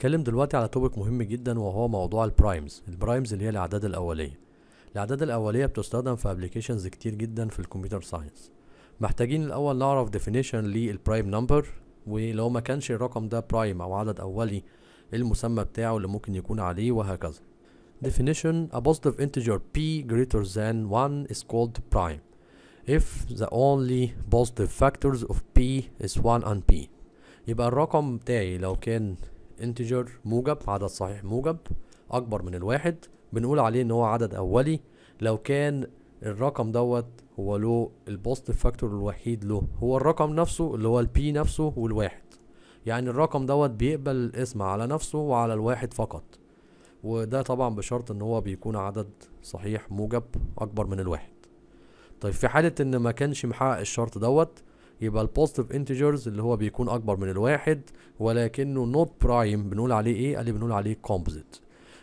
هنتكلم دلوقتي على توبك مهم جدا وهو موضوع البرايمز البرايمز اللي هي الاعداد الاوليه الاعداد الاوليه بتستخدم في ابلكيشنز كتير جدا في الكمبيوتر ساينس محتاجين الاول نعرف ديفينيشن للبرايم نمبر ولو ما كانش الرقم ده برايم او عدد اولي إيه المسمى بتاعه اللي ممكن يكون عليه وهكذا definition a positive integer p greater than 1 is called prime if the only positive factors of p is 1 and p يبقى الرقم بتاعي لو كان انتجر موجب عدد صحيح موجب اكبر من الواحد بنقول عليه ان هو عدد اولي لو كان الرقم دوت هو له البوزيتيف فاكتور الوحيد له هو الرقم نفسه اللي هو البي نفسه والواحد يعني الرقم دوت بيقبل الاسم على نفسه وعلى الواحد فقط وده طبعا بشرط ان هو بيكون عدد صحيح موجب اكبر من الواحد طيب في حالة ان ما كانش محقق الشرط دوت يبقى البوزيتيف انتجرز اللي هو بيكون اكبر من الواحد ولكنه نوت برايم بنقول عليه ايه قال لي بنقول عليه كومبوزيت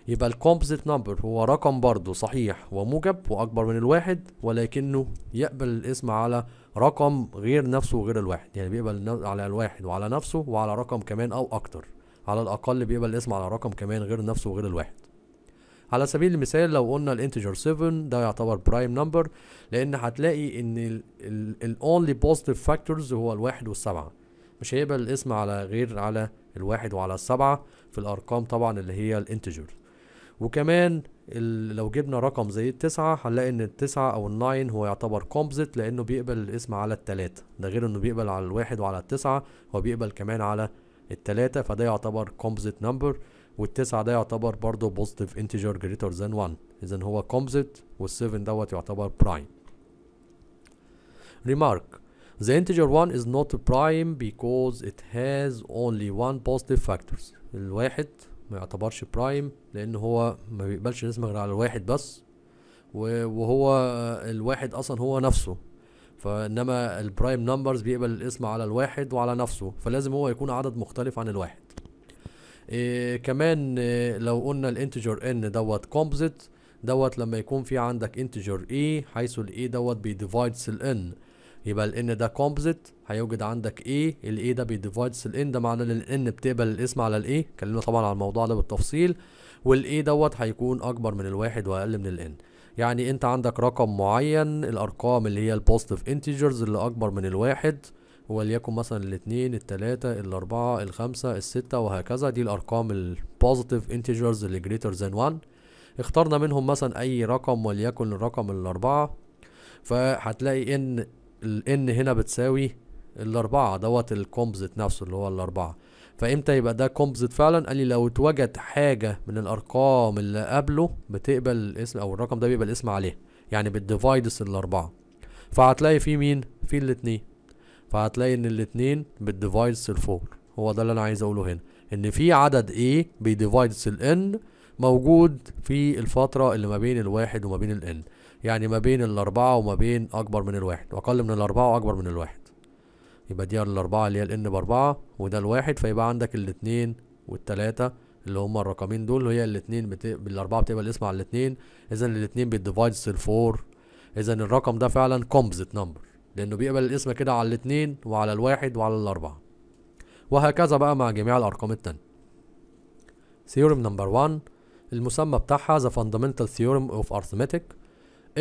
يبقى الكومبوزيت نمبر هو رقم برضه صحيح وموجب واكبر من الواحد ولكنه يقبل الاسم على رقم غير نفسه وغير الواحد يعني بيقبل على الواحد وعلى نفسه وعلى رقم كمان او اكتر على الاقل بيقبل الاسم على رقم كمان غير نفسه وغير الواحد على سبيل المثال لو قلنا الانتجر 7 ده يعتبر برايم نمبر لان هتلاقي ان الاونلي بوزيتيف فاكتورز هو الواحد والسبعه مش هيقبل الاسم على غير على الواحد وعلى السبعه في الارقام طبعا اللي هي الانتجر وكمان لو جبنا رقم زي التسعة هنلاقي ان التسعة او الناين هو يعتبر كومبزيت لانه بيقبل الاسم على التلاتة ده غير انه بيقبل على الواحد وعلى التسعة هو بيقبل كمان على التلاتة فده يعتبر كومبزيت نمبر والتسعة ده يعتبر برضه بوزيتيف انتجر جريتر ذان 1 اذا هو وال7 دوت يعتبر برايم remark The integer 1 is not prime because it has only one positive factors الواحد ما يعتبرش برايم لان هو ما بيقبلش الاسم غير على الواحد بس وهو الواحد اصلا هو نفسه فانما البرايم نمبرز بيقبل الاسم على الواحد وعلى نفسه فلازم هو يكون عدد مختلف عن الواحد إيه كمان إيه لو قلنا الانتجر ان دوت كومبوزيت دوت لما يكون في عندك انتجر اي e، حيث الاي e دوت بيديفايدس الان يبقى الان ده كومبوزيت هيوجد عندك اي e، الاي ده بيديفايدس الان ده معناه ان الان بتقبل الاسم على الاي اتكلمنا طبعا على الموضوع ده بالتفصيل والاي دوت هيكون اكبر من الواحد واقل من الان يعني انت عندك رقم معين الارقام اللي هي البوزيتيف انتجرز اللي اكبر من الواحد وليكن مثلا الاثنين التلاتة الاربعة الخمسة الستة وهكذا دي الارقام البوزيتيف انتجرز اللي greater than 1 اخترنا منهم مثلا اي رقم وليكن الرقم الاربعة فهتلاقي ان ال n هنا بتساوي الاربعة دوت الكومبزيت نفسه اللي هو الاربعة فامتى يبقى ده كومبزيت فعلا قال لي لو اتوجد حاجة من الارقام اللي قبله بتقبل الاسم او الرقم ده بيقبل الاسم عليه يعني بتديفايدس الاربعة فهتلاقي في مين في الاتنين فهتلاقي ان الاثنين بتديفايدس الفور هو ده اللي انا عايز اقوله هنا ان في عدد A بيديفايدس ال N موجود في الفترة اللي ما بين الواحد وما بين ال N يعني ما بين الأربعة وما بين أكبر من الواحد وأقل من الأربعة وأكبر من الواحد يبقى دي الأربعة اللي هي ال N بأربعة وده الواحد فيبقى عندك الاثنين والتلاتة اللي هما الرقمين دول هي الاثنين بت... بالأربعة بتبقى الاسم على الاثنين إذا الاثنين بيديفايدس الفور إذا الرقم ده فعلا كومبزيت نمبر لأنه بيقبل القسمة كده على الاثنين وعلى الواحد وعلى الأربعة وهكذا بقى مع جميع الأرقام التانية Theorem number 1 المسمى بتاعها The Fundamental Theorem of Arithmetic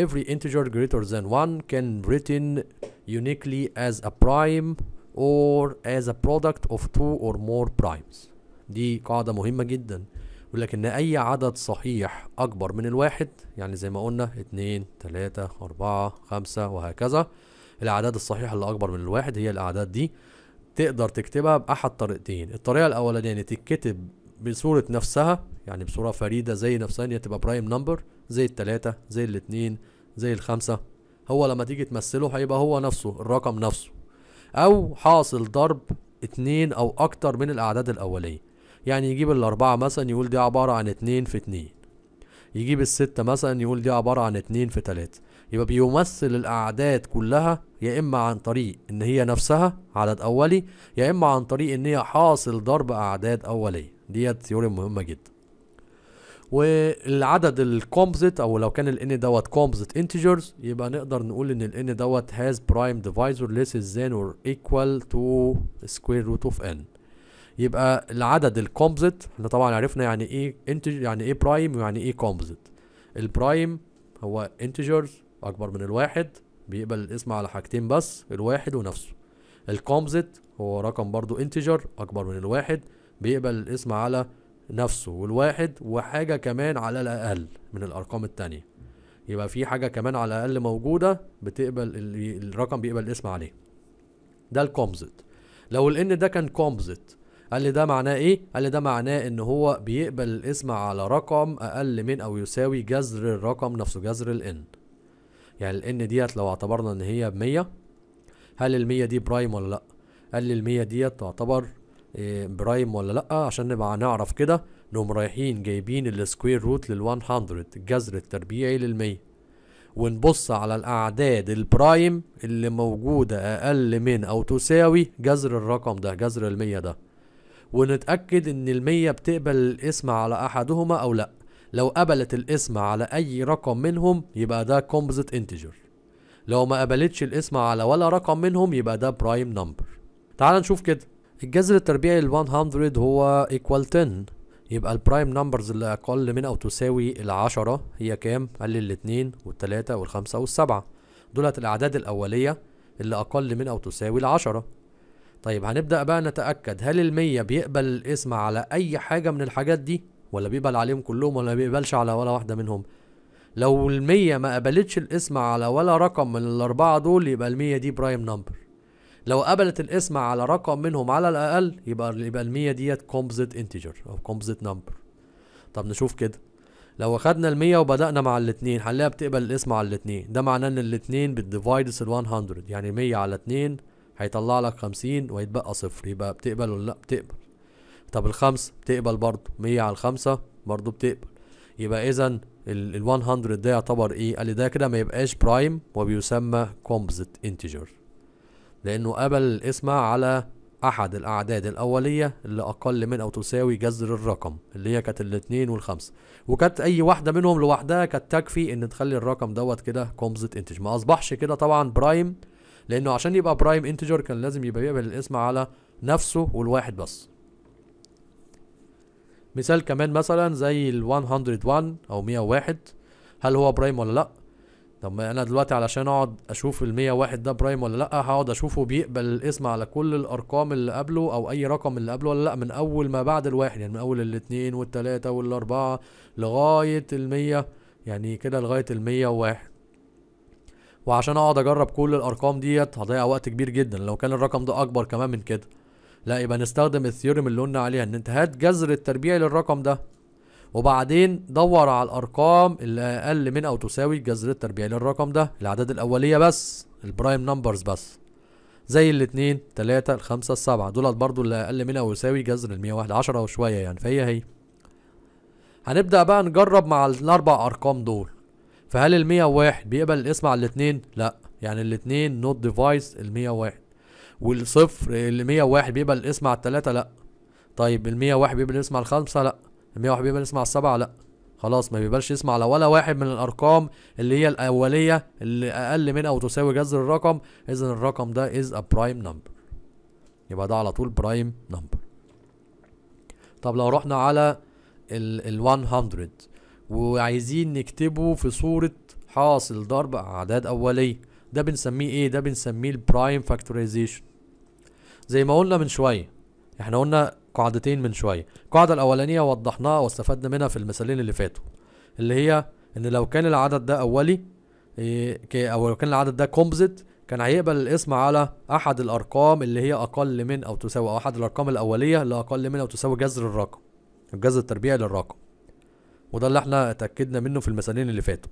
Every integer greater than 1 can be written uniquely as a prime or as a product of two or more primes دي قاعدة مهمة جدا ولكن لك ان اي عدد صحيح اكبر من الواحد يعني زي ما قلنا اتنين تلاتة اربعة خمسة وهكذا الاعداد الصحيحه اللي اكبر من الواحد هي الاعداد دي تقدر تكتبها باحد طريقتين الطريقه الاولانيه يعني تتكتب بصوره نفسها يعني بصوره فريده زي نفسها ان هي تبقى برايم نمبر زي التلاتة زي الاتنين زي الخمسة هو لما تيجي تمثله هيبقى هو نفسه الرقم نفسه او حاصل ضرب اتنين او اكتر من الاعداد الاولية يعني يجيب الاربعة مثلا يقول دي عبارة عن اتنين في اتنين يجيب الستة مثلا يقول دي عبارة عن اتنين في تلاتة يبقى بيمثل الاعداد كلها يا اما عن طريق ان هي نفسها عدد اولي يا اما عن طريق ان هي حاصل ضرب اعداد اوليه ديت ثيوري مهمه جدا والعدد الكومبزيت او لو كان ال دوت كومبزيت انتجرز يبقى نقدر نقول ان ال دوت هاز برايم ديفايزر ليس ذان اور ايكوال تو سكوير روت اوف ان يبقى العدد الكومبزيت احنا طبعا عرفنا يعني ايه انتج يعني ايه برايم ويعني ايه كومبزيت البرايم هو انتجرز اكبر من الواحد بيقبل الاسم على حاجتين بس الواحد ونفسه الكومزت هو رقم برضو انتجر اكبر من الواحد بيقبل الاسم على نفسه والواحد وحاجة كمان على الأقل من الأرقام التانية يبقى في حاجة كمان على الأقل موجودة بتقبل الرقم بيقبل الاسم عليه ده الكومزت لو الان ده كان كومزت قال لي ده معناه ايه قال لي ده معناه ان هو بيقبل الاسم على رقم اقل من او يساوي جذر الرقم نفسه جذر الان يعني الان ديت لو اعتبرنا ان هي بمية هل المية دي برايم ولا لأ قال لي المية ديت تعتبر آه، برايم ولا لأ عشان نبقى نعرف كده نقوم رايحين جايبين السكوير روت لل 100 الجذر التربيعي 100 ونبص على الأعداد البرايم اللي موجودة أقل من أو تساوي جذر الرقم ده جذر 100 ده ونتأكد إن 100 بتقبل الاسم على أحدهما أو لأ لو قبلت القسمة على أي رقم منهم يبقى ده كومبوزيت انتجر لو ما قبلتش القسمة على ولا رقم منهم يبقى ده برايم نمبر تعال نشوف كده الجذر التربيعي لل 100 هو ايكوال 10 يبقى البرايم نمبرز اللي أقل من أو تساوي ال 10 هي كام؟ قال لي الاتنين 5 والخمسة والسبعة دولت الأعداد الأولية اللي أقل من أو تساوي 10 طيب هنبدأ بقى نتأكد هل 100 بيقبل القسمه على أي حاجة من الحاجات دي؟ ولا بيقبل عليهم كلهم ولا بيقبلش على ولا واحده منهم لو المية ما قبلتش الاسم على ولا رقم من الأربعة دول يبقى المية دي برايم نمبر لو قبلت الاسم على رقم منهم على الأقل يبقى يبقى المية ديت كومبزيت انتجر أو كومبزيت نمبر طب نشوف كده لو أخدنا المية وبدأنا مع الاتنين هنلاقيها بتقبل الاسم على الاتنين ده معناه إن الاتنين بتديفايدس ال 100 يعني مية على اتنين هيطلع لك خمسين ويتبقى صفر يبقى بتقبل ولا لأ بتقبل طب الخمس بتقبل برضه مية على الخمسة برضه بتقبل يبقى اذا ال 100 ده يعتبر ايه قال لي ده كده ما يبقاش برايم وبيسمى كومبوزيت انتجر لانه قبل الاسم على احد الاعداد الاوليه اللي اقل من او تساوي جذر الرقم اللي هي كانت الاثنين والخمسه وكانت اي واحده منهم لوحدها كانت تكفي ان تخلي الرقم دوت كده كومبوزيت انتجر ما اصبحش كده طبعا برايم لانه عشان يبقى برايم انتجر كان لازم يبقى يقبل الاسم على نفسه والواحد بس مثال كمان مثلا زي ال 101 او 101 هل هو برايم ولا لا طب ما انا دلوقتي علشان اقعد اشوف ال 101 ده برايم ولا لا هقعد اشوفه بيقبل الاسم على كل الارقام اللي قبله او اي رقم اللي قبله ولا لا من اول ما بعد الواحد يعني من اول الاثنين والثلاثه والاربعه لغايه ال 100 يعني كده لغايه ال 101 وعشان اقعد اجرب كل الارقام ديت هضيع وقت كبير جدا لو كان الرقم ده اكبر كمان من كده لا يبقى نستخدم الثيوريم اللي قلنا عليها ان انت هات جذر التربيعي للرقم ده وبعدين دور على الارقام اللي اقل من او تساوي الجذر التربيعي للرقم ده الاعداد الاوليه بس البرايم نمبرز بس زي الاتنين تلاتة الخمسة السبعة دولت برضو اللي اقل من او يساوي جذر المية 101 عشرة وشوية يعني فهي هي هنبدأ بقى نجرب مع الاربع ارقام دول فهل المية واحد بيقبل الاسم على الاتنين؟ لا يعني الاتنين نوت ديفايس المية واحد والصفر ال 101 بيبقى الاسم على التلاتة لا طيب ال 101 بيبقى الاسم على الخمسة لا ال 101 بيبقى الاسم على السبعة لا خلاص ما بيبقاش يسمع على ولا واحد من الارقام اللي هي الاوليه اللي اقل من او تساوي جذر الرقم اذا الرقم ده از ا برايم نمبر يبقى ده على طول برايم نمبر طب لو رحنا على ال 100 وعايزين نكتبه في صوره حاصل ضرب اعداد اوليه ده بنسميه ايه ده بنسميه البرايم فاكتورايزيشن زي ما قلنا من شويه احنا قلنا قاعدتين من شويه القاعده الاولانيه وضحناها واستفدنا منها في المثالين اللي فاتوا اللي هي ان لو كان العدد ده اولي إيه، او لو كان العدد ده كومبزيت كان هيقبل الاسم على احد الارقام اللي هي اقل من او تساوي او احد الارقام الاوليه اللي اقل من او تساوي جذر الرقم الجذر التربيعي للرقم وده اللي احنا اتاكدنا منه في المثالين اللي فاتوا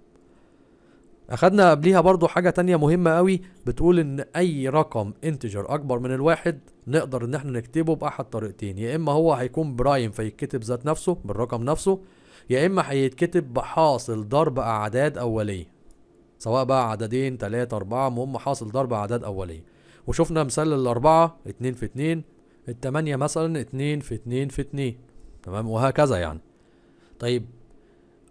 اخدنا قبليها برضو حاجة تانية مهمة قوي بتقول ان اي رقم انتجر اكبر من الواحد نقدر ان احنا نكتبه باحد طريقتين يا اما هو هيكون برايم فيتكتب ذات نفسه بالرقم نفسه يا اما هيتكتب بحاصل ضرب اعداد اولية سواء بقى عددين تلاتة اربعة المهم حاصل ضرب اعداد اولية وشفنا مثال الاربعة اتنين في اتنين التمانية مثلا اتنين في اتنين في اتنين تمام وهكذا يعني طيب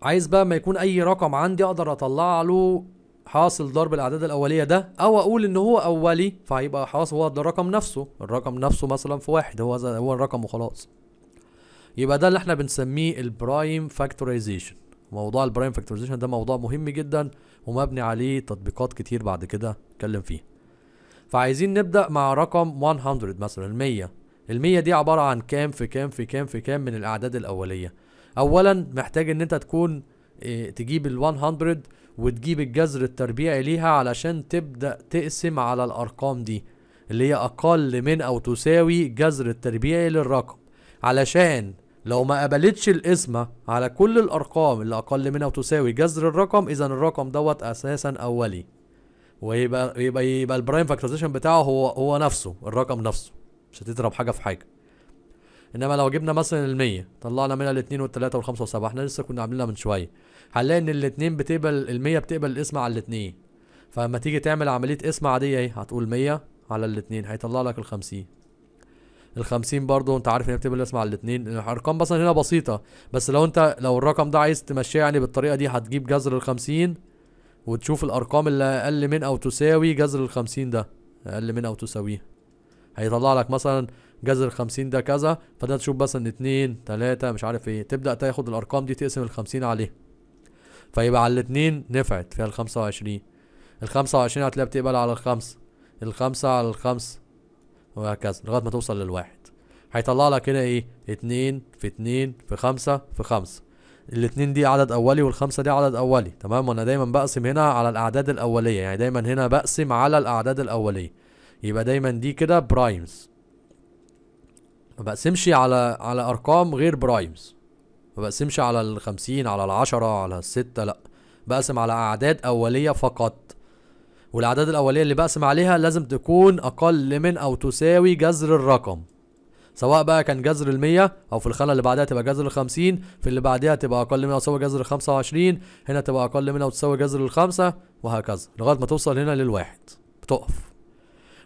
عايز بقى ما يكون اي رقم عندي اقدر اطلع له حاصل ضرب الاعداد الاوليه ده او اقول ان هو اولي فهيبقى حاصل هو ده الرقم نفسه الرقم نفسه مثلا في واحد هو هو الرقم وخلاص يبقى ده اللي احنا بنسميه البرايم فاكتورايزيشن موضوع البرايم فاكتورايزيشن ده موضوع مهم جدا ومبني عليه تطبيقات كتير بعد كده اتكلم فيه فعايزين نبدا مع رقم 100 مثلا 100 ال 100 دي عباره عن كام في كام في كام في كام من الاعداد الاوليه اولا محتاج ان انت تكون آه، تجيب ال 100 وتجيب الجذر التربيعي ليها علشان تبدأ تقسم على الأرقام دي اللي هي أقل من أو تساوي جذر التربيعي للرقم علشان لو ما قبلتش القسمة على كل الأرقام اللي أقل من أو تساوي جذر الرقم إذا الرقم دوت أساسا أولي ويبقى يبقى يبقى البرايم فاكتوريزيشن بتاعه هو هو نفسه الرقم نفسه مش هتضرب حاجة في حاجة انما لو جبنا مثلا ال 100 طلعنا منها الاثنين والثلاثه والخمسه والسبعه احنا لسه كنا عاملينها من شويه هنلاقي ان الاثنين بتقبل ال 100 بتقبل القسمه على الاثنين فلما تيجي تعمل عمليه قسمه عاديه اهي هتقول 100 على الاثنين هيطلع لك ال 50 ال 50 برضه انت عارف ان هي بتقبل القسمه على الاثنين الارقام مثلا هنا بسيطه بس لو انت لو الرقم ده عايز تمشيه يعني بالطريقه دي هتجيب جذر ال 50 وتشوف الارقام اللي اقل من او تساوي جذر ال 50 ده اقل من او تساويه هيطلع لك مثلا جذر 50 ده كذا فده تشوف مثلا 2 3 مش عارف ايه تبدا تاخد الارقام دي تقسم ال 50 عليها فيبقى على الاثنين نفعت فيها ال 25 ال 25 هتلاقيها بتقبل على الخمسه الخمسه على الخمسه وهكذا لغايه ما توصل للواحد هيطلع لك هنا ايه 2 في 2 في 5 في 5 الاثنين دي عدد اولي والخمسه دي عدد اولي تمام وانا دايما بقسم هنا على الاعداد الاوليه يعني دايما هنا بقسم على الاعداد الاوليه يبقى دايما دي كده برايمز ما بقسمش على على ارقام غير برايمز ما بقسمش على ال 50 على ال 10 على ال 6 لا بقسم على اعداد اوليه فقط والاعداد الاوليه اللي بقسم عليها لازم تكون اقل من او تساوي جذر الرقم سواء بقى كان جذر ال 100 او في الخانه اللي بعدها تبقى جذر ال 50 في اللي بعدها تبقى اقل من او تساوي جذر ال 25 هنا تبقى اقل من او تساوي جذر ال 5 وهكذا لغايه ما توصل هنا للواحد بتقف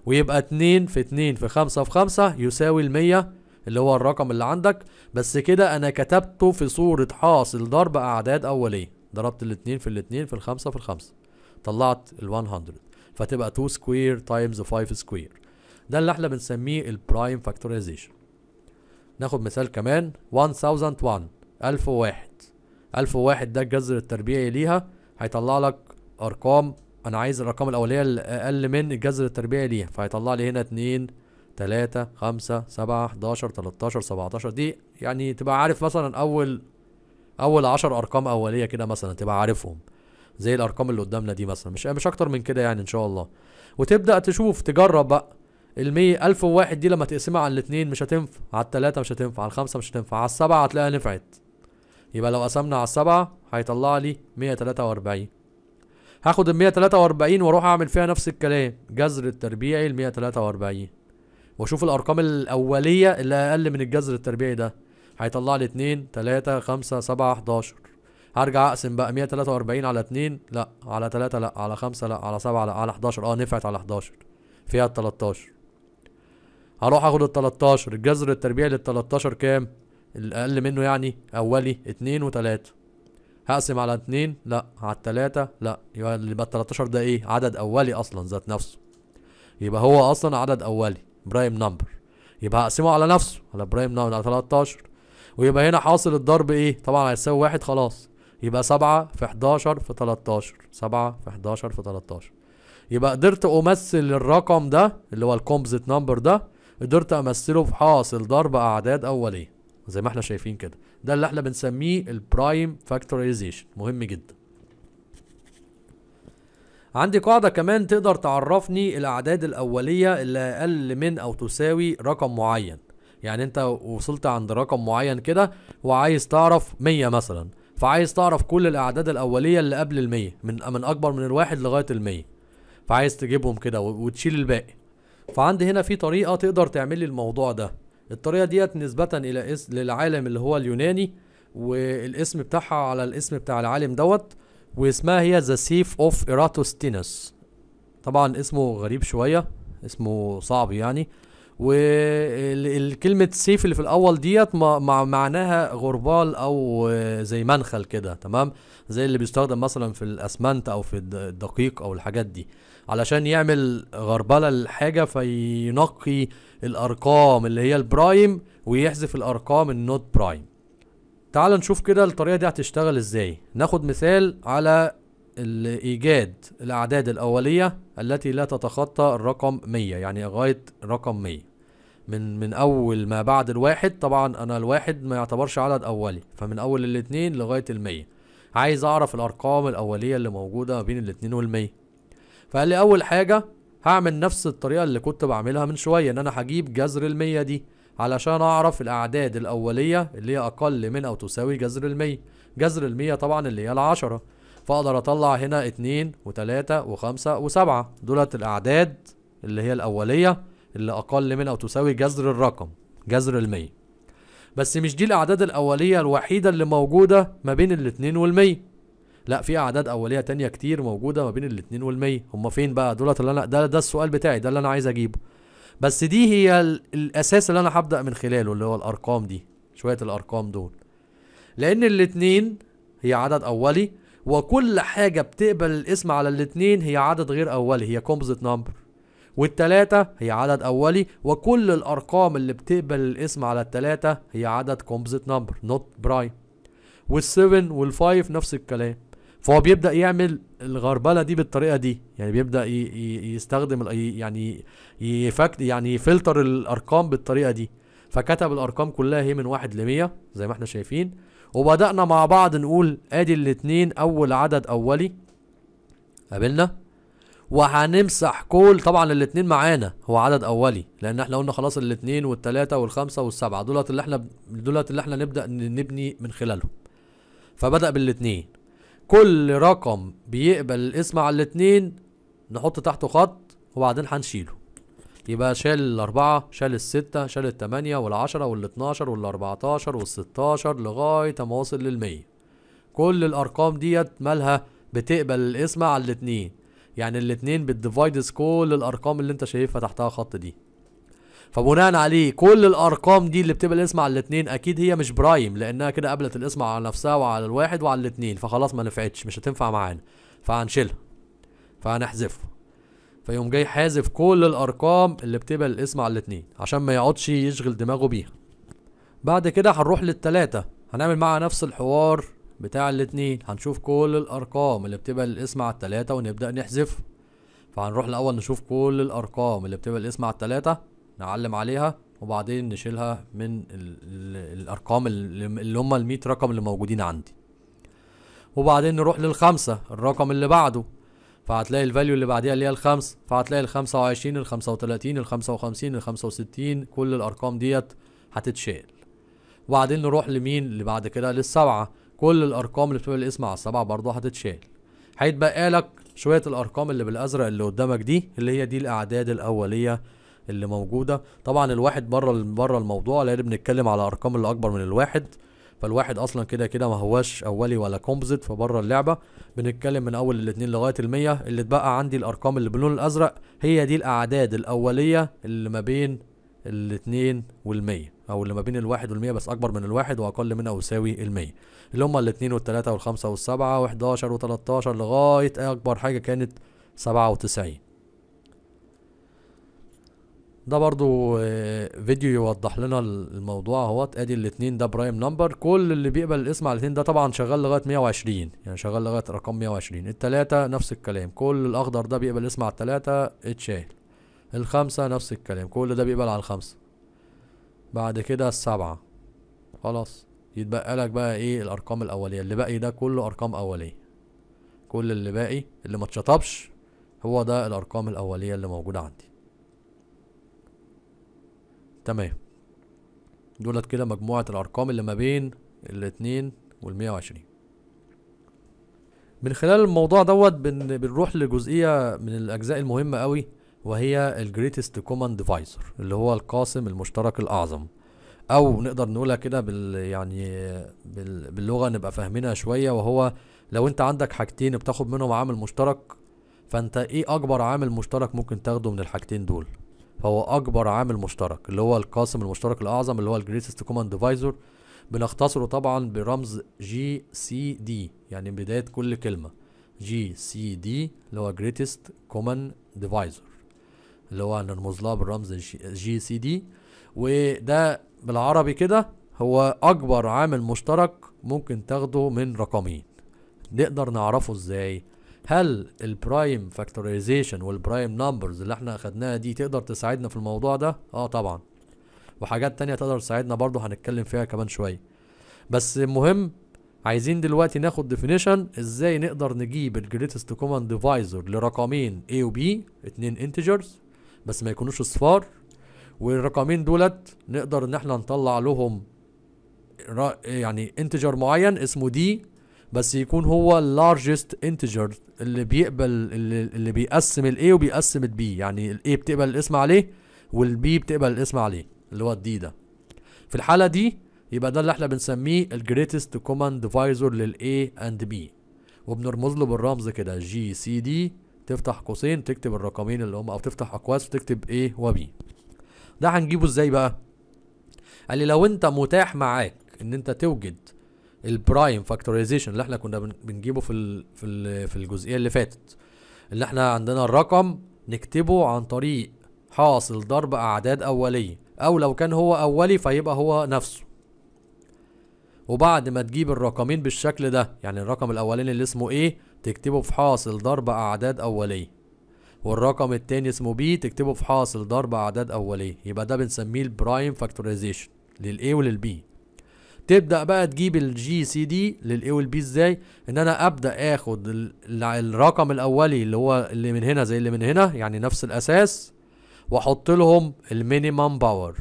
ويبقى 2 في 2 في 5 في 5 يساوي ال 100 اللي هو الرقم اللي عندك بس كده انا كتبته في صورة حاصل ضرب اعداد اولية ضربت الاتنين في الاتنين في الخمسة في الخمسة طلعت ال 100 فتبقى 2 سكوير تايمز 5 سكوير ده اللي احنا بنسميه البرايم فاكتورايزيشن ناخد مثال كمان 1001 1001 1001 ده الجذر التربيعي ليها هيطلع لك ارقام انا عايز الارقام الاوليه اللي اقل من الجذر التربيعي ليها فهيطلع لي هنا 2 3 5 7 11 13 17 دي يعني تبقى عارف مثلا اول اول 10 ارقام اوليه كده مثلا تبقى عارفهم زي الارقام اللي قدامنا دي مثلا مش مش اكتر من كده يعني ان شاء الله وتبدا تشوف تجرب بقى ال 100000 وواحد دي لما تقسمها على الاثنين مش هتنفع على الثلاثه مش هتنفع على الخمسه مش هتنفع على السبعه هتلاقيها نفعت يبقى لو قسمنا على السبعه هيطلع لي 143 هاخد ال 143 واروح اعمل فيها نفس الكلام جذر التربيعي ال 143 واشوف الارقام الاوليه اللي اقل من الجذر التربيعي ده هيطلع لي 2 3 5 7 11 هرجع اقسم بقى 143 على 2 لا على 3 لا على 5 لا على 7 لا على 11 اه نفعت على 11 فيها ال 13 هروح اخد ال 13 الجذر التربيعي لل 13 كام الاقل منه يعني اولي 2 و3 هقسم على 2 لا على 3 لا يبقى اللي 13 ده ايه عدد اولي اصلا ذات نفسه يبقى هو اصلا عدد اولي برايم نمبر يبقى هقسمه على نفسه على برايم نمبر على 13 ويبقى هنا حاصل الضرب ايه طبعا هيساوي واحد خلاص يبقى 7 في 11 في 13 7 في 11 في 13 يبقى قدرت امثل الرقم ده اللي هو الكومبزيت نمبر ده قدرت امثله في حاصل ضرب اعداد اوليه زي ما احنا شايفين كده ده اللي احنا بنسميه البرايم فاكتورايزيشن مهم جدا عندي قاعدة كمان تقدر تعرفني الأعداد الأولية اللي أقل من أو تساوي رقم معين يعني أنت وصلت عند رقم معين كده وعايز تعرف مية مثلا فعايز تعرف كل الأعداد الأولية اللي قبل المية من, من أكبر من الواحد لغاية المية فعايز تجيبهم كده وتشيل الباقي فعندي هنا في طريقة تقدر تعمل لي الموضوع ده الطريقة ديت نسبة إلى اسم للعالم اللي هو اليوناني والاسم بتاعها على الاسم بتاع العالم دوت واسمها هي ذا سيف اوف ايراتوستينس طبعا اسمه غريب شويه اسمه صعب يعني والكلمة سيف اللي في الأول ديت مع معناها غربال أو زي منخل كده تمام زي اللي بيستخدم مثلا في الأسمنت أو في الدقيق أو الحاجات دي علشان يعمل غربلة للحاجة فينقي الأرقام اللي هي البرايم ويحذف الأرقام النوت برايم تعال نشوف كده الطريقة دي هتشتغل ازاي ناخد مثال على ايجاد الاعداد الاولية التي لا تتخطى الرقم 100 يعني غاية رقم 100 من من اول ما بعد الواحد طبعا انا الواحد ما يعتبرش عدد اولي فمن اول الاتنين لغاية المية عايز اعرف الارقام الاولية اللي موجودة بين الاتنين والمية فقال لي اول حاجة هعمل نفس الطريقة اللي كنت بعملها من شوية ان انا هجيب جذر المية دي علشان اعرف الاعداد الاولية اللي هي اقل من او تساوي جذر المية جذر المية طبعا اللي هي العشرة فاقدر اطلع هنا اتنين وتلاتة وخمسة وسبعة دولت الاعداد اللي هي الاولية اللي اقل من او تساوي جذر الرقم جذر المية بس مش دي الاعداد الاولية الوحيدة اللي موجودة ما بين الاتنين والمية لا في اعداد اوليه تانية كتير موجوده ما بين الاتنين والمية هم فين بقى دولت اللي انا ده ده السؤال بتاعي ده اللي انا عايز اجيبه بس دي هي الاساس اللي انا هبدا من خلاله اللي هو الارقام دي شويه الارقام دول لان الاثنين هي عدد اولي وكل حاجه بتقبل الاسم على الاثنين هي عدد غير اولي هي كومبوزيت نمبر والتلاتة هي عدد أولي وكل الأرقام اللي بتقبل الاسم على التلاتة هي عدد كومبوزيت نمبر نوت برايم والسفن والفايف نفس الكلام فهو بيبدا يعمل الغربله دي بالطريقه دي يعني بيبدا يستخدم يعني يفك يعني يفلتر الارقام بالطريقه دي فكتب الارقام كلها هي من واحد لمية 100 زي ما احنا شايفين وبدانا مع بعض نقول ادي الاثنين اول عدد اولي قابلنا وهنمسح كل طبعا الاثنين معانا هو عدد اولي لان احنا قلنا خلاص الاثنين والثلاثه والخمسه والسبعه دولت اللي احنا دولت اللي احنا نبدا نبني من خلالهم فبدا بالاثنين كل رقم بيقبل الاسم على الاتنين نحط تحته خط وبعدين هنشيله يبقى شال الأربعة شال الستة شال التمانية والعشرة والاتناشر والأربعتاشر والستاشر لغاية ما وصل للمية كل الأرقام ديت مالها بتقبل الاسم على الاتنين يعني الاتنين بتديفايدز كل الأرقام اللي انت شايفها تحتها خط دي فبناء عليه كل الارقام دي اللي بتبقى الاسم على الاثنين اكيد هي مش برايم لانها كده قبلت الاسم على نفسها وعلى الواحد وعلى الاثنين فخلاص ما نفعتش مش هتنفع معانا فهنشيلها فهنحذفها فيقوم جاي حاذف كل الارقام اللي بتبقى الاسم على الاثنين عشان ما يقعدش يشغل دماغه بيها بعد كده هنروح للتلاتة هنعمل معاها نفس الحوار بتاع الاتنين هنشوف كل الارقام اللي بتبقى الاسم على التلاتة ونبدأ نحذف فهنروح الاول نشوف كل الارقام اللي بتبقى الاسم على التلاتة نعلم عليها وبعدين نشيلها من الـ الـ الارقام اللي هم ال 100 رقم اللي موجودين عندي وبعدين نروح للخمسة الرقم اللي بعده فهتلاقي الفاليو اللي بعديها اللي هي الخمس فهتلاقي ال 25 ال 35 ال 55 ال 65 كل الارقام ديت هتتشال وبعدين نروح لمين اللي بعد كده للسبعة كل الارقام اللي بتبقى الاسم على السبعة برضه هتتشال هيتبقى لك شوية الارقام اللي بالازرق اللي قدامك دي اللي هي دي الاعداد الاولية اللي موجوده طبعا الواحد بره بره الموضوع لان بنتكلم على ارقام اللي اكبر من الواحد فالواحد اصلا كده كده ما هواش اولي ولا كومبزيت فبره اللعبه بنتكلم من اول الاثنين لغايه المية اللي اتبقى عندي الارقام اللي باللون الازرق هي دي الاعداد الاوليه اللي ما بين الاثنين والمية او اللي ما بين الواحد والمية بس اكبر من الواحد واقل منها او يساوي المية اللي هما الاثنين والثلاثه والخمسة والسبعة و11 و13 لغاية اكبر حاجة كانت 97 ده برضو آه، فيديو يوضح لنا الموضوع اهوت ادي الاتنين ده برايم نمبر كل اللي بيقبل الاسم على الاتنين ده طبعا شغال لغايه 120 يعني شغال لغايه رقم 120 التلاته نفس الكلام كل الاخضر ده بيقبل الاسم على التلاته اتشال الخمسه نفس الكلام كل ده بيقبل على الخمسه بعد كده السبعه خلاص يتبقى لك بقى ايه الارقام الاوليه اللي باقي ده كله ارقام اوليه كل اللي باقي اللي ما اتشطبش هو ده الارقام الاوليه اللي موجوده عندي تمام دولت كده مجموعة الأرقام اللي ما بين الاتنين والمية وعشرين من خلال الموضوع دوت بن بنروح لجزئية من الأجزاء المهمة قوي وهي الجريتست Common Divisor اللي هو القاسم المشترك الأعظم أو نقدر نقولها كده بال يعني بال باللغة نبقى فاهمينها شوية وهو لو أنت عندك حاجتين بتاخد منهم عامل مشترك فأنت إيه أكبر عامل مشترك ممكن تاخده من الحاجتين دول فهو اكبر عامل مشترك اللي هو القاسم المشترك الاعظم اللي هو الجريتست كومان ديفايزور بنختصره طبعا برمز جي سي دي يعني بدايه كل كلمه جي سي دي اللي هو جريتست كومن ديفايزور اللي هو هنرمز لها بالرمز جي سي دي وده بالعربي كده هو اكبر عامل مشترك ممكن تاخده من رقمين نقدر نعرفه ازاي هل البرايم فاكتورايزيشن والبرايم نمبرز اللي احنا اخدناها دي تقدر تساعدنا في الموضوع ده اه طبعا وحاجات تانية تقدر تساعدنا برضو هنتكلم فيها كمان شوية بس المهم عايزين دلوقتي ناخد ديفينيشن ازاي نقدر نجيب الجريتست كومن ديفايزر لرقمين A و B اتنين انتجرز بس ما يكونوش اصفار والرقمين دولت نقدر ان احنا نطلع لهم يعني انتجر معين اسمه دي بس يكون هو اللارجست انتجر اللي بيقبل اللي, اللي بيقسم الاي وبيقسم البي يعني الاي بتقبل الاسم عليه والبي بتقبل الاسم عليه اللي هو الدي ده في الحاله دي يبقى ده اللي احنا بنسميه الجريتست كومن ديفايزور للاي اند بي وبنرمز له بالرمز كده جي سي دي تفتح قوسين تكتب الرقمين اللي هم او تفتح اقواس وتكتب ايه وبي ده هنجيبه ازاي بقى قال لي لو انت متاح معاك ان انت توجد البرايم فاكتورايزيشن اللي احنا كنا بنجيبه في ال في ال في الجزئيه اللي فاتت اللي احنا عندنا الرقم نكتبه عن طريق حاصل ضرب اعداد اوليه او لو كان هو اولي فيبقى هو نفسه وبعد ما تجيب الرقمين بالشكل ده يعني الرقم الاولاني اللي اسمه ايه تكتبه في حاصل ضرب اعداد اوليه والرقم التاني اسمه بي تكتبه في حاصل ضرب اعداد اوليه يبقى ده بنسميه البرايم فاكتورايزيشن للاي وللبي تبدا بقى تجيب الجي سي دي للاي والبي ازاي ان انا ابدا اخد الرقم الاولي اللي هو اللي من هنا زي اللي من هنا يعني نفس الاساس واحط لهم المينيمم باور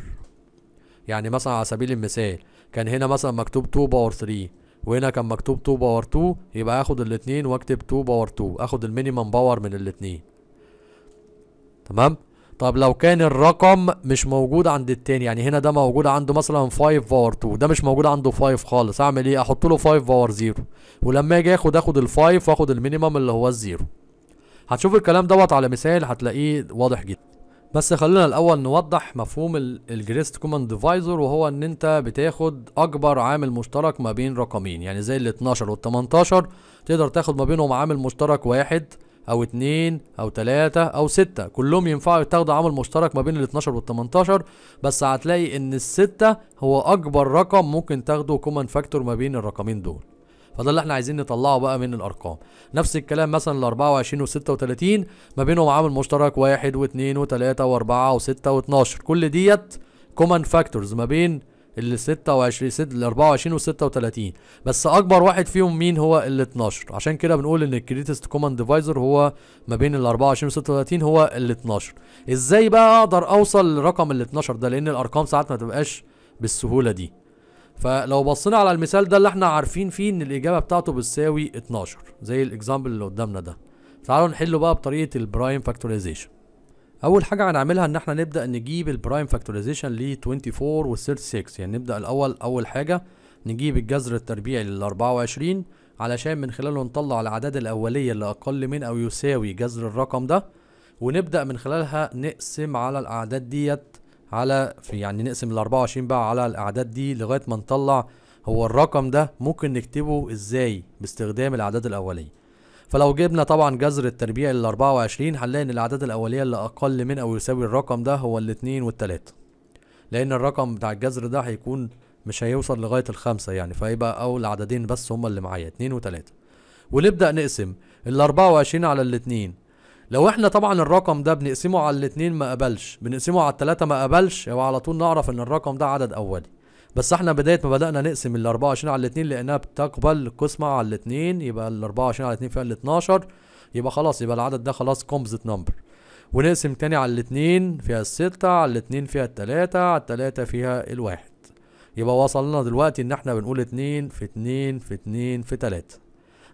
يعني مثلا على سبيل المثال كان هنا مثلا مكتوب 2 باور 3 وهنا كان مكتوب 2 باور 2 يبقى اخد الاثنين واكتب 2 باور 2 اخد المينيمم باور من الاثنين تمام طب لو كان الرقم مش موجود عند التاني يعني هنا ده موجود عنده مثلا 5 باور 2 ده مش موجود عنده 5 خالص اعمل ايه احط له 5 باور 0 ولما اجي اخد اخد ال 5 واخد المينيمم اللي هو الزيرو هتشوف الكلام دوت على مثال هتلاقيه واضح جدا بس خلينا الاول نوضح مفهوم الجريست كومن ديفايزر وهو ان انت بتاخد اكبر عامل مشترك ما بين رقمين يعني زي ال 12 وال 18 تقدر تاخد ما بينهم عامل مشترك واحد او اتنين او تلاتة او ستة كلهم ينفعوا يتاخدوا عامل مشترك ما بين ال 12 وال 18 بس هتلاقي ان الستة هو اكبر رقم ممكن تاخده كومن فاكتور ما بين الرقمين دول فده اللي احنا عايزين نطلعه بقى من الارقام نفس الكلام مثلا ال 24 و 36 ما بينهم عامل مشترك واحد واثنين وثلاثة واربعة وستة واتناشر كل ديت كومن فاكتورز ما بين ال 26 ال 24 وال 36 بس اكبر واحد فيهم مين هو ال 12 عشان كده بنقول ان الكريتست كوماند ديفايزر هو ما بين ال 24 و 36 هو ال 12 ازاي بقى اقدر اوصل لرقم ال 12 ده لان الارقام ساعات ما تبقاش بالسهوله دي فلو بصينا على المثال ده اللي احنا عارفين فيه ان الاجابه بتاعته بتساوي 12 زي الاكزامبل اللي قدامنا ده تعالوا نحله بقى بطريقه البرايم فاكتورايزيشن اول حاجه هنعملها ان احنا نبدا نجيب البرايم فاكتورايزيشن ل 24 وال 36 يعني نبدا الاول اول حاجه نجيب الجذر التربيعي لل 24 علشان من خلاله نطلع الاعداد الاوليه اللي اقل من او يساوي جذر الرقم ده ونبدا من خلالها نقسم على الاعداد ديت على في يعني نقسم ال 24 بقى على الاعداد دي لغايه ما نطلع هو الرقم ده ممكن نكتبه ازاي باستخدام الاعداد الاوليه فلو جبنا طبعا جذر التربيع لل 24 هنلاقي ان الاعداد الاوليه اللي اقل من او يساوي الرقم ده هو الاتنين والتلاته لان الرقم بتاع الجذر ده هيكون مش هيوصل لغايه الخمسه يعني فيبقى اول عددين بس هما اللي معايا اتنين وتلاته ونبدا نقسم ال 24 على الاتنين لو احنا طبعا الرقم ده بنقسمه على الاتنين ما قبلش بنقسمه على التلاته ما قبلش يبقى على طول نعرف ان الرقم ده عدد اولي بس احنا بدايه ما بدانا نقسم ال 24 على الاثنين لانها بتقبل قسمه على الاثنين يبقى ال 24 على الاثنين فيها ال 12 يبقى خلاص يبقى العدد ده خلاص كومبزيت نمبر ونقسم تاني على الاثنين فيها الستة على الاثنين فيها التلاتة على التلاتة فيها الواحد يبقى وصلنا دلوقتي ان احنا بنقول اتنين في اتنين في اتنين في تلاتة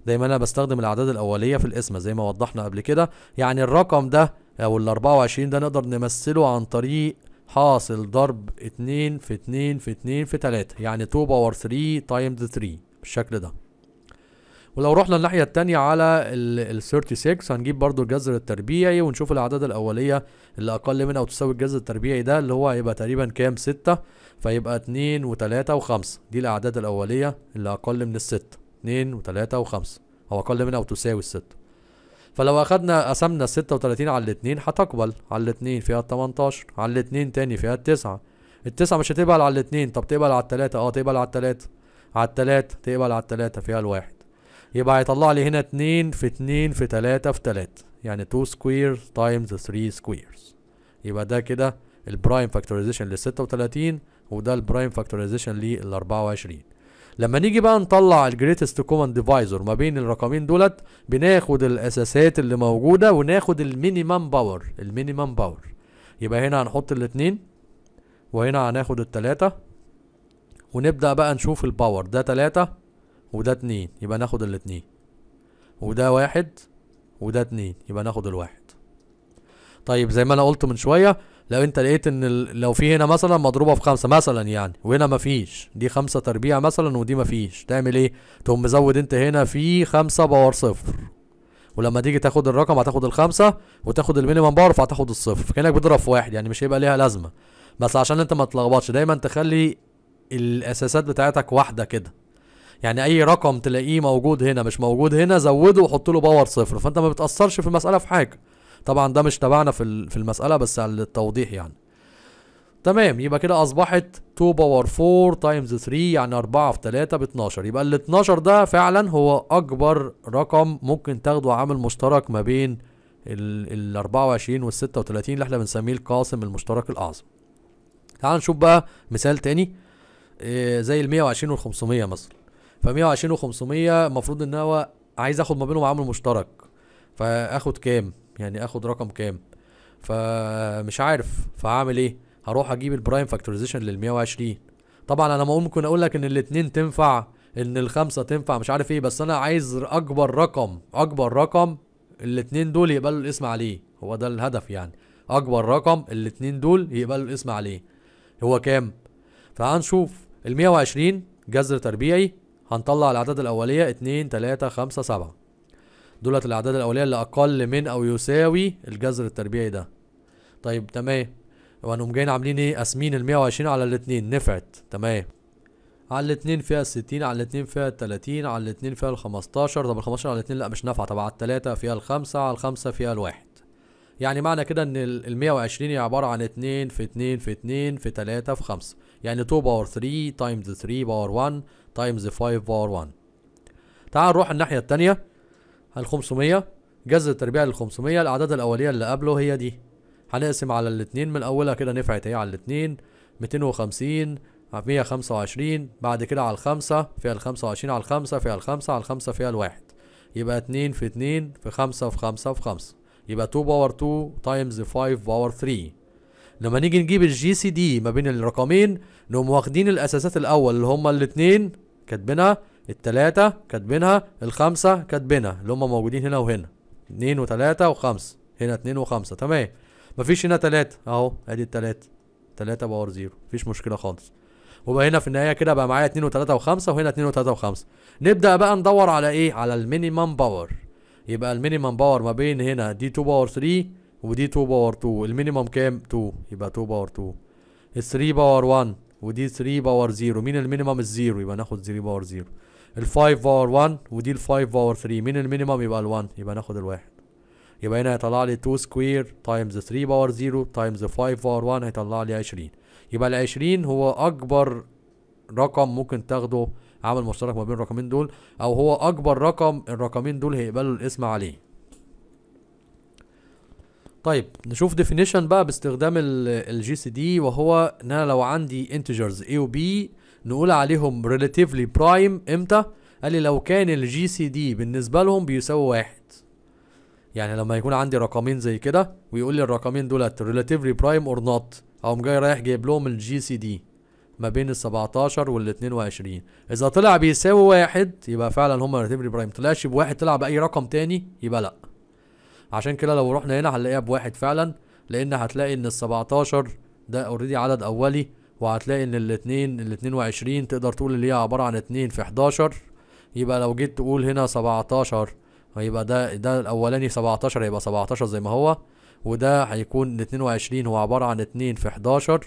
دايما انا بستخدم الاعداد الاولية في القسمة زي ما وضحنا قبل كده يعني الرقم ده او ال 24 ده نقدر نمثله عن طريق حاصل ضرب 2 في 2 في 2 في 3 يعني 2 باور 3 تايمز 3 بالشكل ده ولو رحنا الناحية التانية على ال 36 هنجيب برضو الجذر التربيعي ونشوف الأعداد الأولية اللي أقل منها وتساوي الجذر التربيعي ده اللي هو هيبقى تقريبا كام ستة فيبقى اتنين وتلاتة وخمسة دي الأعداد الأولية اللي أقل من الستة اتنين وتلاتة وخمسة أو أقل منها وتساوي الستة فلو اخدنا قسمنا ال 36 على الاثنين هتقبل على الاثنين فيها ال 18 على الاثنين تاني فيها التسعة التسعة مش هتقبل على الاثنين طب تقبل على التلاتة اه تقبل على التلاتة على التلاتة تقبل على التلاتة فيها الواحد يبقى هيطلع لي هنا 2 في 2 في 3 في 3 يعني 2 سكوير تايمز 3 سكويرز يبقى ده كده البرايم فاكتورايزيشن لل 36 وده البرايم فاكتورايزيشن لل 24 لما نيجي بقى نطلع الجريتست كومن ديفايزر ما بين الرقمين دولت بناخد الاساسات اللي موجوده وناخد المينيمم باور المينيمم باور يبقى هنا هنحط الاثنين وهنا هناخد الثلاثه ونبدا بقى نشوف الباور ده ثلاثه وده اتنين يبقى ناخد الاثنين وده واحد وده اتنين يبقى ناخد الواحد طيب زي ما انا قلت من شويه لو انت لقيت ان لو في هنا مثلا مضروبه في خمسه مثلا يعني وهنا مفيش دي خمسه تربيع مثلا ودي مفيش تعمل ايه؟ تقوم مزود انت هنا في خمسه باور صفر ولما تيجي تاخد الرقم هتاخد الخمسه وتاخد المينيمم باور فهتاخد الصفر كانك بتضرب في واحد يعني مش هيبقى ليها لازمه بس عشان انت ما تلخبطش دايما تخلي الاساسات بتاعتك واحده كده يعني اي رقم تلاقيه موجود هنا مش موجود هنا زوده وحط له باور صفر فانت ما بتاثرش في المساله في حاجه طبعا ده مش تبعنا في في المساله بس للتوضيح يعني تمام يبقى كده اصبحت 2 باور 4 تايمز 3 يعني 4 في 3 ب 12 يبقى ال 12 ده فعلا هو اكبر رقم ممكن تاخده عامل مشترك ما بين ال 24 وال 36 اللي احنا بنسميه القاسم المشترك الاعظم تعال نشوف بقى مثال تاني آه، زي ال 120 وال 500 مثلا ف 120 و 500 المفروض ان هو عايز اخد ما بينهم عامل مشترك فاخد كام يعني اخد رقم كام فمش عارف فهعمل ايه هروح اجيب البرايم فاكتوريزيشن لل 120 طبعا انا ممكن اقول لك ان الاثنين تنفع ان الخمسه تنفع مش عارف ايه بس انا عايز اكبر رقم اكبر رقم الاثنين دول يقبلوا الاسم عليه هو ده الهدف يعني اكبر رقم الاثنين دول يقبلوا الاسم عليه هو كام فهنشوف ال 120 جذر تربيعي هنطلع الاعداد الاوليه 2 3 5 7 دولت الاعداد الاوليه اللي اقل من او يساوي الجذر التربيعي ده طيب تمام وانهم جايين عاملين ايه قاسمين ال 120 على الاثنين نفعت تمام على الاثنين فيها ال 60 على الاثنين فيها ال 30 على الاثنين فيها ال 15 طب ال 15 على الاثنين لا مش نافعه طب على الثلاثه فيها ال 5 على ال 5 فيها ال 1 يعني معنى كده ان ال 120 هي عباره عن 2 في 2 في 2 في 3 في 5 يعني 2 باور 3 تايمز 3 باور 1 تايمز 5 باور 1 تعال نروح الناحيه الثانيه ال 500 جذر التربيع لل 500 الاعداد الاوليه اللي قبله هي دي هنقسم على الاثنين من اولها كده نفعت اهي على الاثنين 250 125 بعد كده على الخمسة فيها الخمسة وعشرين على الخمسة فيها الخمسة على الخمسة فيها الواحد يبقى اتنين في اتنين في خمسة في خمسة في خمسة يبقى 2 باور 2 تايمز 5 باور 3 لما نيجي نجيب الجي سي دي ما بين الرقمين نقوم واخدين الاساسات الاول اللي هما الاتنين كاتبينها التلاتة كاتبينها الخمسة كاتبينها اللي هم موجودين هنا وهنا اتنين وتلاتة وخمسة هنا اتنين وخمسة تمام مفيش هنا تلاتة اهو ادي التلاتة تلاتة باور زيرو مفيش مشكلة خالص وبقى هنا في النهاية كده بقى معايا اتنين وتلاتة وخمسة وهنا اتنين وتلاتة وخمسة نبدأ بقى ندور على ايه على المينيمم باور يبقى المينيمم باور ما بين هنا دي 2 باور 3 ودي 2 باور 2 المينيمم كام 2 يبقى 2 باور 2 3 باور 1 ودي 3 باور 0 مين المينيمم الزيرو يبقى ناخد 3 باور 0 ال5 باور 1 ودي ال5 باور 3 مين المينيمم يبقى ال1 يبقى ناخد الواحد يبقى هنا هيطلع لي 2 سكوير تايمز 3 باور 0 تايمز 5 باور 1 هيطلع لي 20 يبقى ال 20 هو اكبر رقم ممكن تاخده عامل مشترك ما بين الرقمين دول او هو اكبر رقم الرقمين دول هيقبلوا الاسم عليه طيب نشوف ديفينيشن بقى باستخدام الجي سي دي وهو ان انا لو عندي انتجرز a و b نقول عليهم ريلاتيفلي برايم امتى قال لي لو كان الجي سي دي بالنسبه لهم بيساوي واحد يعني لما يكون عندي رقمين زي كده ويقول لي الرقمين دولت ريلاتيفلي برايم اور نوت اقوم جاي رايح جايب لهم الجي سي دي ما بين ال 17 وال 22 اذا طلع بيساوي واحد يبقى فعلا هم ريلاتيفلي برايم طلعش بواحد طلع باي رقم تاني يبقى لا عشان كده لو رحنا هنا هنلاقيها بواحد فعلا لان هتلاقي ان ال 17 ده اوريدي عدد اولي وهتلاقي ان الاثنين ال 22 تقدر تقول اللي هي عبارة عن 2 في 11 يبقى لو جيت تقول هنا 17 هيبقى ده ده الاولاني 17 هيبقى 17 زي ما هو وده هيكون ال 22 هو عبارة عن 2 في 11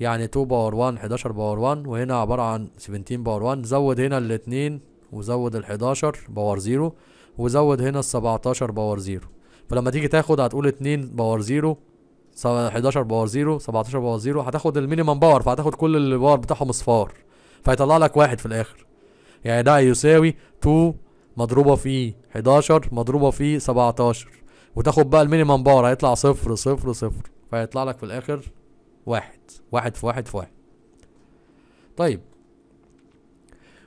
يعني 2 باور 1 11 باور 1 وهنا عبارة عن 17 باور 1 زود هنا 2 وزود ال 11 باور 0 وزود هنا ال 17 باور 0 فلما تيجي تاخد هتقول 2 باور 0 11 باور زيرو 17 باور زيرو هتاخد المينيمم باور فهتاخد كل الباور بتاعهم اصفار فيطلع لك واحد في الاخر يعني ده يساوي 2 مضروبه في 11 مضروبه في 17 وتاخد بقى المينيمم باور هيطلع صفر صفر صفر فيطلع لك في الاخر واحد واحد في واحد في واحد طيب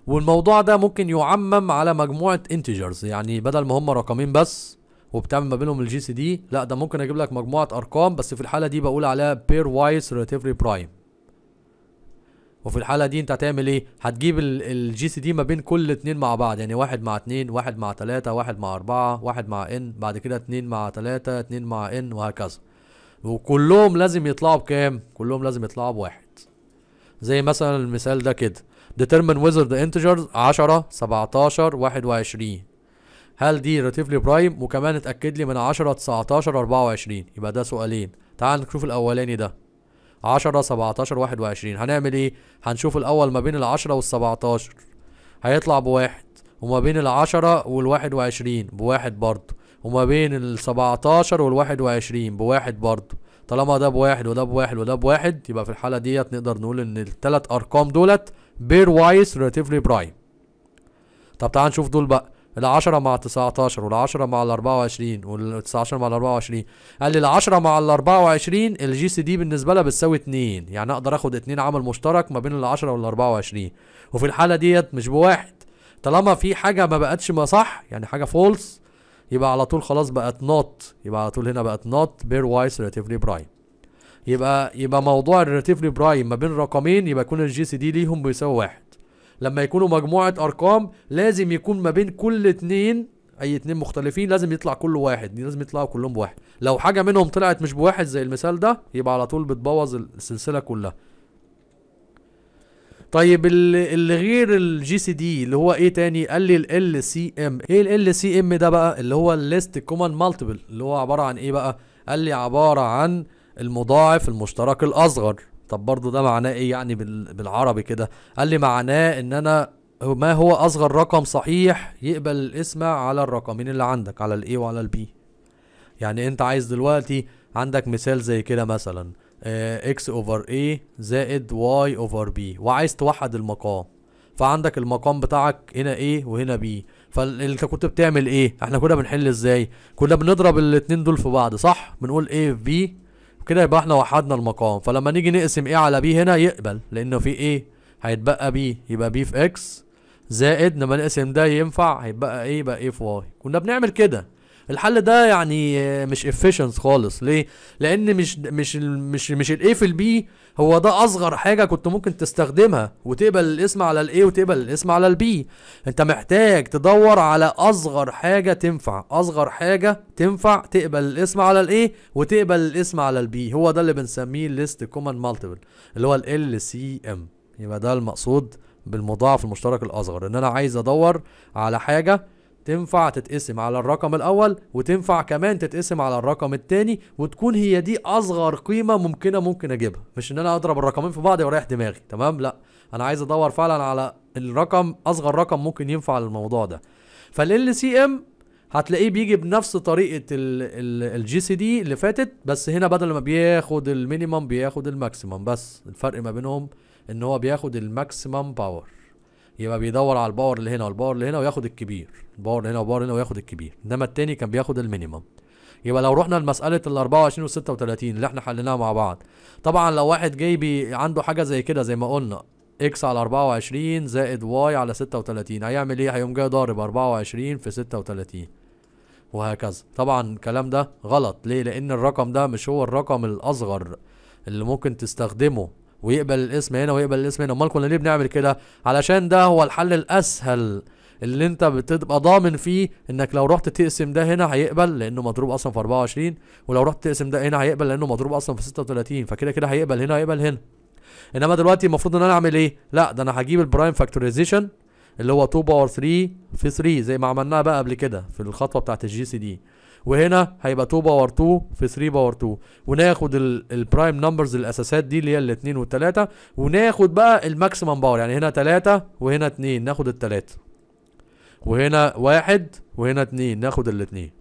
والموضوع ده ممكن يعمم على مجموعة انتجرز يعني بدل ما هم رقمين بس وبتعمل ما بينهم الجي سي دي لا ده ممكن اجيب لك مجموعه ارقام بس في الحاله دي بقول عليها بير وايز ريلاتيفلي برايم وفي الحاله دي انت هتعمل ايه هتجيب الجي سي دي ما بين كل اتنين مع بعض يعني واحد مع اتنين واحد مع تلاتة واحد مع اربعة واحد مع ان بعد كده اتنين مع تلاتة اتنين مع ان وهكذا وكلهم لازم يطلعوا بكام كلهم لازم يطلعوا بواحد زي مثلا المثال ده كده determine whether the integers 10 17 21 هل دي ريلاتيفلي برايم وكمان اتاكد لي من 10 19 24 يبقى ده سؤالين تعال نشوف الاولاني ده 10 17 21 هنعمل ايه هنشوف الاول ما بين ال10 وال17 هيطلع بواحد وما بين ال10 وال وال21 بواحد برضه وما بين ال17 وال21 بواحد برضه طالما ده بواحد وده بواحد وده بواحد يبقى في الحالة ديت نقدر نقول ان التلات ارقام دولت بير وايز ريلاتيفلي برايم طب تعال نشوف دول بقى ال10 مع 19 وال10 مع ال24 وال19 مع ال24 قال لي ال10 مع ال24 الجي سي دي بالنسبه لها بتساوي 2 يعني اقدر اخد 2 عمل مشترك ما بين ال10 وال24 وفي الحاله ديت مش بواحد طالما في حاجه ما بقتش ما صح يعني حاجه فولس يبقى على طول خلاص بقت نوت يبقى على طول هنا بقت نوت بير وايز ريلاتيفلي برايم يبقى يبقى موضوع الريلاتيفلي برايم ما بين رقمين يبقى يكون الجي سي دي ليهم بيساوي واحد لما يكونوا مجموعه ارقام لازم يكون ما بين كل اتنين اي اتنين مختلفين لازم يطلع كل واحد لازم يطلعوا كلهم بواحد لو حاجه منهم طلعت مش بواحد زي المثال ده يبقى على طول بتبوظ السلسله كلها طيب اللي غير الجي سي دي اللي هو ايه تاني قال لي ال سي ام ايه ال سي ام ده بقى اللي هو الليست كومن مالتيبل اللي هو عباره عن ايه بقى قال لي عباره عن المضاعف المشترك الاصغر طب برضه ده معناه ايه يعني بالعربي كده قال لي معناه ان انا ما هو اصغر رقم صحيح يقبل الاسم على الرقمين اللي عندك على الاي وعلى البي يعني انت عايز دلوقتي عندك مثال زي كده مثلا اكس اوفر اي زائد واي اوفر بي وعايز توحد المقام فعندك المقام بتاعك هنا ايه وهنا بي فانت كنت بتعمل ايه احنا كنا بنحل ازاي كنا بنضرب الاتنين دول في بعض صح بنقول ايه في بي كده يبقى احنا وحدنا المقام فلما نيجي نقسم ايه على بي هنا يقبل لانه في ايه هيتبقى بي يبقى بي في اكس زائد لما نقسم ده ينفع هيتبقى ايه يبقى ايه في واي كنا بنعمل كده الحل ده يعني مش افيشنس خالص ليه لان مش مش مش مش الاي في البي هو ده اصغر حاجه كنت ممكن تستخدمها وتقبل الاسم على الاي وتقبل الاسم على البي انت محتاج تدور على اصغر حاجه تنفع اصغر حاجه تنفع تقبل الاسم على الاي وتقبل الاسم على البي هو ده اللي بنسميه ليست كومن مالتيبل اللي هو ال سي ام يبقى ده المقصود بالمضاعف المشترك الاصغر ان انا عايز ادور على حاجه تنفع تتقسم على الرقم الاول وتنفع كمان تتقسم على الرقم الثاني وتكون هي دي اصغر قيمه ممكنه ممكن اجيبها مش ان انا اضرب الرقمين في بعض واريح دماغي تمام لا انا عايز ادور فعلا على الرقم اصغر رقم ممكن ينفع للموضوع ده فالال سي ام هتلاقيه بيجي بنفس طريقه الجي سي دي اللي فاتت بس هنا بدل ما بياخد المينيمم بياخد الماكسيمم بس الفرق ما بينهم ان هو بياخد الماكسيمم باور يبقى بيدور على الباور اللي هنا والباور اللي هنا وياخد الكبير الباور اللي هنا والباور اللي هنا وياخد الكبير انما التاني كان بياخد المينيمم يبقى لو رحنا لمساله ال 24 وال 36 اللي احنا حليناها مع بعض طبعا لو واحد بي عنده حاجه زي كده زي ما قلنا اكس على 24 زائد واي على 36 هيعمل ايه هيقوم جاي ضارب 24 في 36 وهكذا طبعا الكلام ده غلط ليه لان الرقم ده مش هو الرقم الاصغر اللي ممكن تستخدمه ويقبل الاسم هنا ويقبل الاسم هنا امال كنا ليه بنعمل كده علشان ده هو الحل الاسهل اللي انت بتبقى ضامن فيه انك لو رحت تقسم ده هنا هيقبل لانه مضروب اصلا في 24 ولو رحت تقسم ده هنا هيقبل لانه مضروب اصلا في 36 فكده كده هيقبل هنا هيقبل هنا انما دلوقتي المفروض ان انا اعمل ايه لا ده انا هجيب البرايم فاكتورايزيشن اللي هو 2 باور 3 في 3 زي ما عملناها بقى قبل كده في الخطوه بتاعت الجي سي دي وهنا هيبقى 2 باور 2 في 3 باور 2 وناخد البرايم نمبرز الاساسات دي اللي هي الاثنين والثلاثه وناخد بقى الماكسيمم باور يعني هنا 3 وهنا 2 ناخد الثلاثه وهنا واحد وهنا اتنين ناخد الاتنين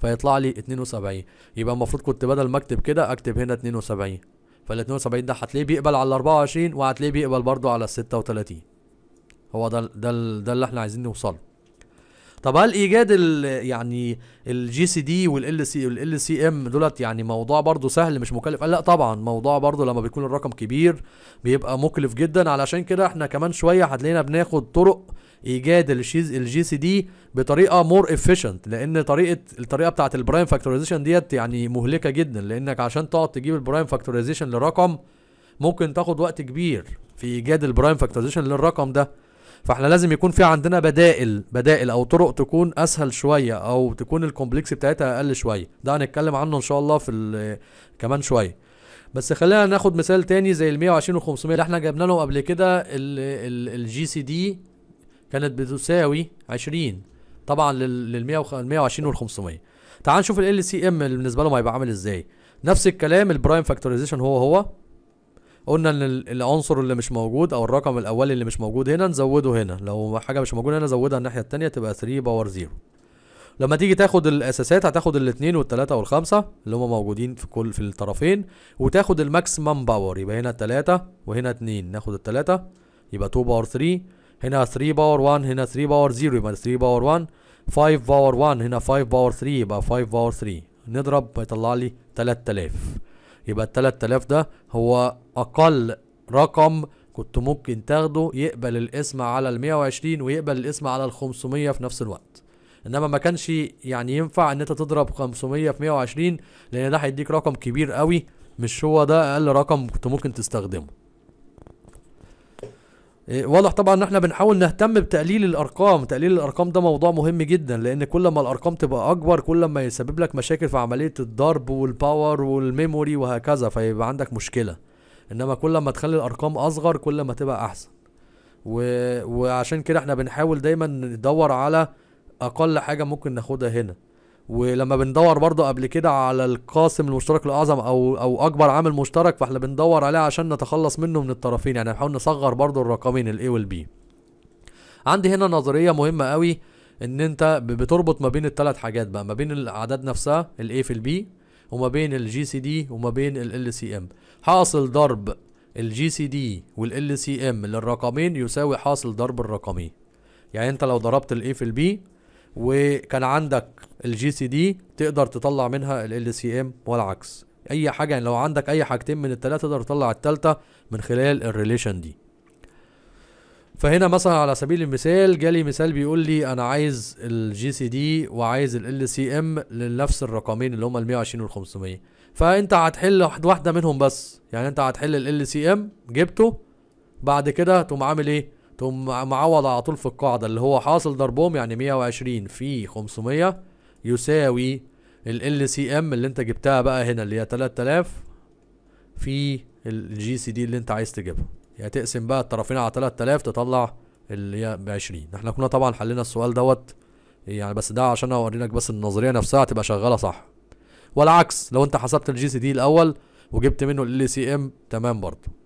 فيطلع لي 72 يبقى المفروض كنت بدل ما اكتب كده اكتب هنا اتنين وسبعين فال 72 ده هتلاقيه بيقبل على ال 24 وهتلاقيه بيقبل برضه على ال 36 هو ده ده ده اللي احنا عايزين نوصله طب هل ايجاد الـ يعني الجي سي دي والال سي والال سي ام دولت يعني موضوع برضه سهل مش مكلف قال لا طبعا موضوع برضه لما بيكون الرقم كبير بيبقى مكلف جدا علشان كده احنا كمان شويه هتلاقينا بناخد طرق ايجاد الجي سي دي بطريقه مور افيشنت لان طريقه الطريقه بتاعه البرايم فاكتورايزيشن ديت يعني مهلكه جدا لانك عشان تقعد تجيب البرايم فاكتورايزيشن لرقم ممكن تاخد وقت كبير في ايجاد البرايم فاكتورايزيشن للرقم ده فاحنا لازم يكون في عندنا بدائل بدائل او طرق تكون اسهل شويه او تكون الكومبلكس بتاعتها اقل شويه ده هنتكلم عنه ان شاء الله في كمان شويه بس خلينا ناخد مثال تاني زي ال 120 و 500 اللي احنا جبنا لهم قبل كده الجي سي دي كانت بتساوي 20 طبعا لل 120 وال 500 تعال نشوف ال سي ام بالنسبه لهم هيبقى عامل ازاي نفس الكلام البرايم فاكتوريزيشن هو هو قلنا ان العنصر اللي مش موجود او الرقم الاولي اللي مش موجود هنا نزوده هنا لو حاجه مش موجوده هنا زودها الناحيه التانية تبقى 3 باور 0 لما تيجي تاخد الاساسات هتاخد الاثنين والثلاثه والخمسه اللي هم موجودين في كل في الطرفين وتاخد الماكسيمم باور يبقى هنا 3 وهنا اتنين ناخد الثلاثه يبقى 2 باور 3 هنا 3 باور 1 هنا 3 باور 0 يبقى 3 باور 1 5 باور 1 هنا 5 باور 3 يبقى 5 باور 3 نضرب هيطلع لي 3000 يبقى ال 3000 ده هو اقل رقم كنت ممكن تاخده يقبل الاسم على ال 120 ويقبل الاسم على ال 500 في نفس الوقت انما ما كانش يعني ينفع ان انت تضرب 500 في 120 لان ده هيديك رقم كبير قوي مش هو ده اقل رقم كنت ممكن تستخدمه إيه، واضح طبعا ان احنا بنحاول نهتم بتقليل الارقام تقليل الارقام ده موضوع مهم جدا لان كل ما الارقام تبقى اكبر كل ما يسبب لك مشاكل في عمليه الضرب والباور والميموري وهكذا فيبقى عندك مشكله انما كل ما تخلي الارقام اصغر كل ما تبقى احسن و... وعشان كده احنا بنحاول دايما ندور على اقل حاجه ممكن ناخدها هنا ولما بندور برضه قبل كده على القاسم المشترك الاعظم او او اكبر عامل مشترك فاحنا بندور عليه عشان نتخلص منه من الطرفين يعني هنحاول نصغر برضه الرقمين الاي والبي عندي هنا نظريه مهمه قوي ان انت بتربط ما بين الثلاث حاجات بقى ما بين الاعداد نفسها الاي في البي وما بين الجي سي دي وما بين ال سي ام حاصل ضرب الجي سي دي والال سي ام للرقمين يساوي حاصل ضرب الرقمين يعني انت لو ضربت الاي في البي وكان عندك الجي سي دي تقدر تطلع منها ال سي ام والعكس اي حاجه يعني لو عندك اي حاجتين من الثلاثه تقدر تطلع الثالثه من خلال الريليشن دي فهنا مثلا على سبيل المثال جالي مثال بيقول لي انا عايز الجي سي دي وعايز ال سي ام لنفس الرقمين اللي هما ال 120 وال 500 فانت هتحل واحده منهم بس يعني انت هتحل ال سي ام جبته بعد كده تقوم عامل ايه تقوم معوض على طول في القاعدة اللي هو حاصل ضربهم يعني 120 في 500 يساوي ال سي ام اللي انت جبتها بقى هنا اللي هي 3000 في الجي سي دي اللي انت عايز تجيبها يعني تقسم بقى الطرفين على 3000 تطلع اللي هي ب 20 احنا كنا طبعا حلينا السؤال دوت يعني بس ده عشان اوريلك بس النظريه نفسها تبقى شغاله صح والعكس لو انت حسبت الجي سي دي الاول وجبت منه ال سي ام تمام برضه